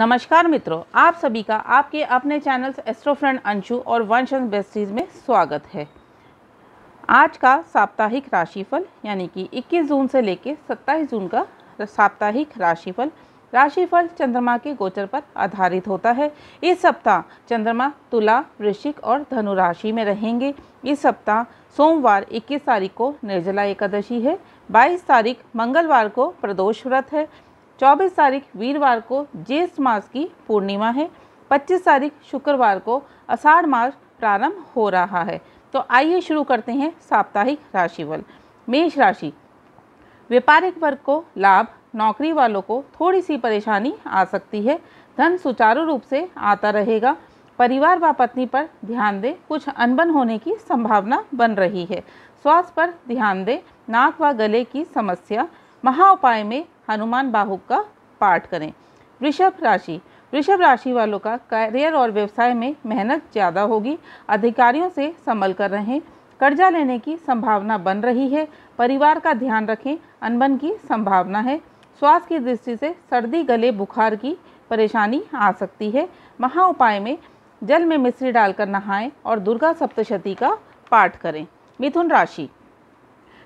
नमस्कार मित्रों आप सभी का आपके अपने चैनल एस्ट्रो फ्रेंड अंशु और वंश बेस्टीज में स्वागत है आज का साप्ताहिक राशिफल यानी कि 21 जून से लेकर 27 जून का साप्ताहिक राशिफल राशिफल चंद्रमा के गोचर पर आधारित होता है इस सप्ताह चंद्रमा तुला वृश्चिक और धनु राशि में रहेंगे इस सप्ताह सोमवार 21 तारीख को निर्जला एकादशी है 22 तारीख मंगलवार को प्रदोष व्रत है 24 तारीख वीरवार को ज्येष्ठ मास की पूर्णिमा है 25 तारीख शुक्रवार को अषाढ़ मास प्रारंभ हो रहा है तो आइए शुरू करते हैं साप्ताहिक राशिफल मेष राशि व्यापारिक वर्ग को लाभ नौकरी वालों को थोड़ी सी परेशानी आ सकती है धन सुचारू रूप से आता रहेगा परिवार व पत्नी पर ध्यान दें कुछ अनबन होने की संभावना बन रही है स्वास्थ्य पर ध्यान दें नाक व गले की समस्या महा उपाय में हनुमान बाहु का पाठ करें वृषभ राशि वृषभ राशि वालों का करियर और व्यवसाय में मेहनत ज़्यादा होगी अधिकारियों से संभल कर रहें कर्जा लेने की संभावना बन रही है परिवार का ध्यान रखें अनबन की संभावना है स्वास्थ्य की दृष्टि से सर्दी गले बुखार की परेशानी आ सकती है महा उपाय में जल में मिश्री डालकर नहाएं और दुर्गा सप्तशती का पाठ करें मिथुन राशि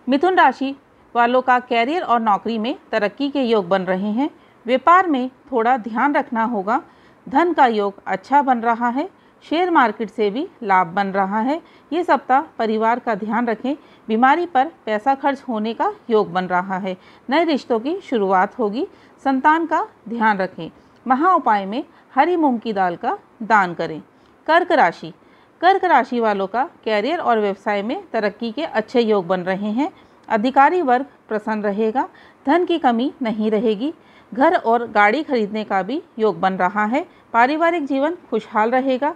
मिथुन राशि वालों का कैरियर और नौकरी में तरक्की के योग बन रहे हैं व्यापार में थोड़ा ध्यान रखना होगा धन का योग अच्छा बन रहा है शेयर मार्केट से भी लाभ बन रहा है ये सप्ताह परिवार का ध्यान रखें बीमारी पर पैसा खर्च होने का योग बन रहा है नए रिश्तों की शुरुआत होगी संतान का ध्यान रखें महा उपाय में हरी मूंग की दाल का दान करें कर्क राशि कर्क राशि वालों का कैरियर और व्यवसाय में तरक्की के अच्छे योग बन रहे हैं अधिकारी वर्ग प्रसन्न रहेगा धन की कमी नहीं रहेगी घर और गाड़ी खरीदने का भी योग बन रहा है पारिवारिक जीवन खुशहाल रहेगा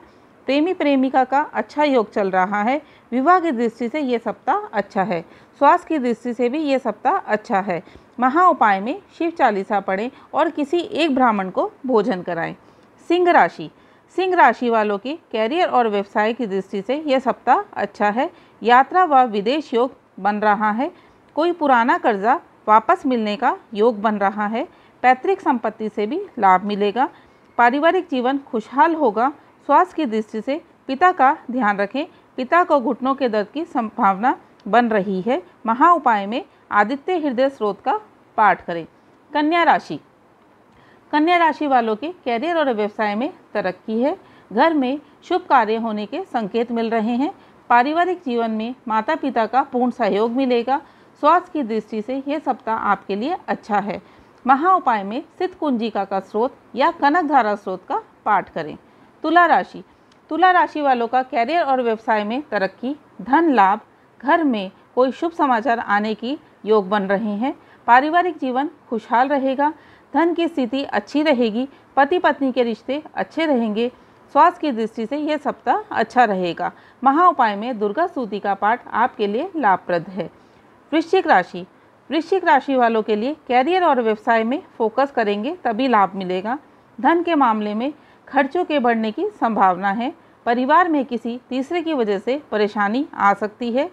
प्रेमी प्रेमिका का अच्छा योग चल रहा है विवाह की दृष्टि से ये सप्ताह अच्छा है स्वास्थ्य की दृष्टि से भी ये सप्ताह अच्छा है महा उपाय में शिव चालीसा पढ़ें और किसी एक ब्राह्मण को भोजन कराएं सिंह राशि सिंह राशि वालों के कैरियर और व्यवसाय की दृष्टि से यह सप्ताह अच्छा है यात्रा व विदेश योग बन रहा है कोई पुराना कर्जा वापस मिलने का योग बन रहा है पैतृक संपत्ति से भी लाभ मिलेगा पारिवारिक जीवन खुशहाल होगा स्वास्थ्य की दृष्टि से पिता का ध्यान रखें पिता को घुटनों के दर्द की संभावना बन रही है महा उपाय में आदित्य हृदय स्रोत का पाठ करें कन्या राशि कन्या राशि वालों के कैरियर और व्यवसाय में तरक्की है घर में शुभ कार्य होने के संकेत मिल रहे हैं पारिवारिक जीवन में माता पिता का पूर्ण सहयोग मिलेगा स्वास्थ्य की दृष्टि से यह सप्ताह आपके लिए अच्छा है महा उपाय में सिद्ध कुंजिका का स्रोत या कनक धारा स्रोत का पाठ करें तुला राशि तुला राशि वालों का कैरियर और व्यवसाय में तरक्की धन लाभ घर में कोई शुभ समाचार आने की योग बन रहे हैं पारिवारिक जीवन खुशहाल रहेगा धन की स्थिति अच्छी रहेगी पति पत्नी के रिश्ते अच्छे रहेंगे स्वास्थ्य की दृष्टि से यह सप्ताह अच्छा रहेगा महा उपाय में दुर्गा सूती का पाठ आपके लिए लाभप्रद है वृश्चिक राशि वृश्चिक राशि वालों के लिए कैरियर और व्यवसाय में फोकस करेंगे तभी लाभ मिलेगा धन के मामले में खर्चों के बढ़ने की संभावना है परिवार में किसी तीसरे की वजह से परेशानी आ सकती है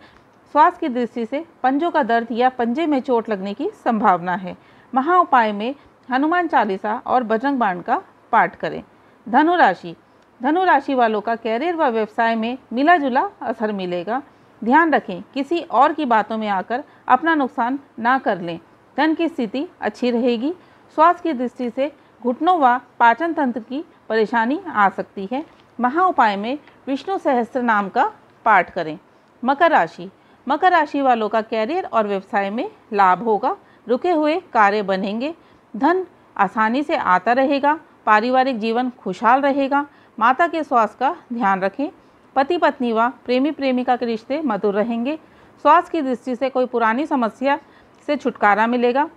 स्वास्थ्य की दृष्टि से पंजों का दर्द या पंजे में चोट लगने की संभावना है महा उपाय में हनुमान चालीसा और बजरंग बाण का पाठ करें धनुराशि धनु राशि वालों का कैरियर व व्यवसाय में मिला जुला असर मिलेगा ध्यान रखें किसी और की बातों में आकर अपना नुकसान ना कर लें धन की स्थिति अच्छी रहेगी स्वास्थ्य की दृष्टि से घुटनों व पाचन तंत्र की परेशानी आ सकती है महा उपाय में विष्णु सहस्त्र नाम का पाठ करें मकर राशि मकर राशि वालों का कैरियर और व्यवसाय में लाभ होगा रुके हुए कार्य बनेंगे धन आसानी से आता रहेगा पारिवारिक जीवन खुशहाल रहेगा माता के स्वास्थ्य का ध्यान रखें पति पत्नी व प्रेमी प्रेमिका के रिश्ते मधुर रहेंगे स्वास्थ्य की दृष्टि से कोई पुरानी समस्या से छुटकारा मिलेगा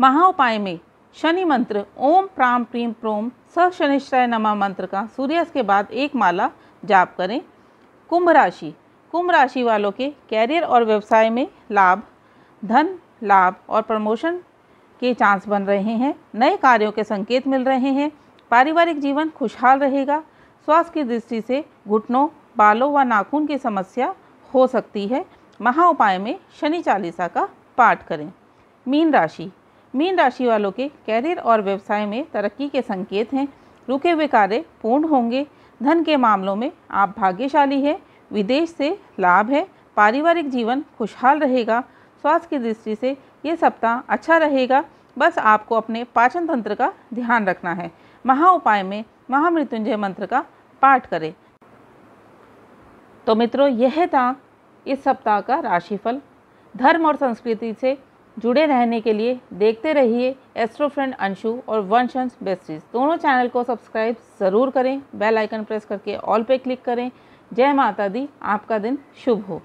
महा उपाय में शनि मंत्र ओम प्राम प्रीम प्रोम स शनिश्चय नमा मंत्र का सूर्यास्त के बाद एक माला जाप करें कुंभ राशि कुंभ राशि वालों के कैरियर और व्यवसाय में लाभ धन लाभ और प्रमोशन के चांस बन रहे हैं नए कार्यों के संकेत मिल रहे हैं पारिवारिक जीवन खुशहाल रहेगा स्वास्थ्य की दृष्टि से घुटनों बालों व नाखून की समस्या हो सकती है महा उपाय में शनि चालीसा का पाठ करें मीन राशि मीन राशि वालों के कैरियर और व्यवसाय में तरक्की के संकेत हैं रुके हुए कार्य पूर्ण होंगे धन के मामलों में आप भाग्यशाली हैं विदेश से लाभ है पारिवारिक जीवन खुशहाल रहेगा स्वास्थ्य की दृष्टि से ये सप्ताह अच्छा रहेगा बस आपको अपने पाचन तंत्र का ध्यान रखना है महा उपाय में महामृत्युंजय मंत्र का पाठ करें तो मित्रों यह था इस सप्ताह का राशिफल धर्म और संस्कृति से जुड़े रहने के लिए देखते रहिए एस्ट्रो फ्रेंड अंशु और वंश अंश बेस्ट्रीज दोनों चैनल को सब्सक्राइब ज़रूर करें बेल आइकन प्रेस करके ऑल पे क्लिक करें जय माता दी आपका दिन शुभ हो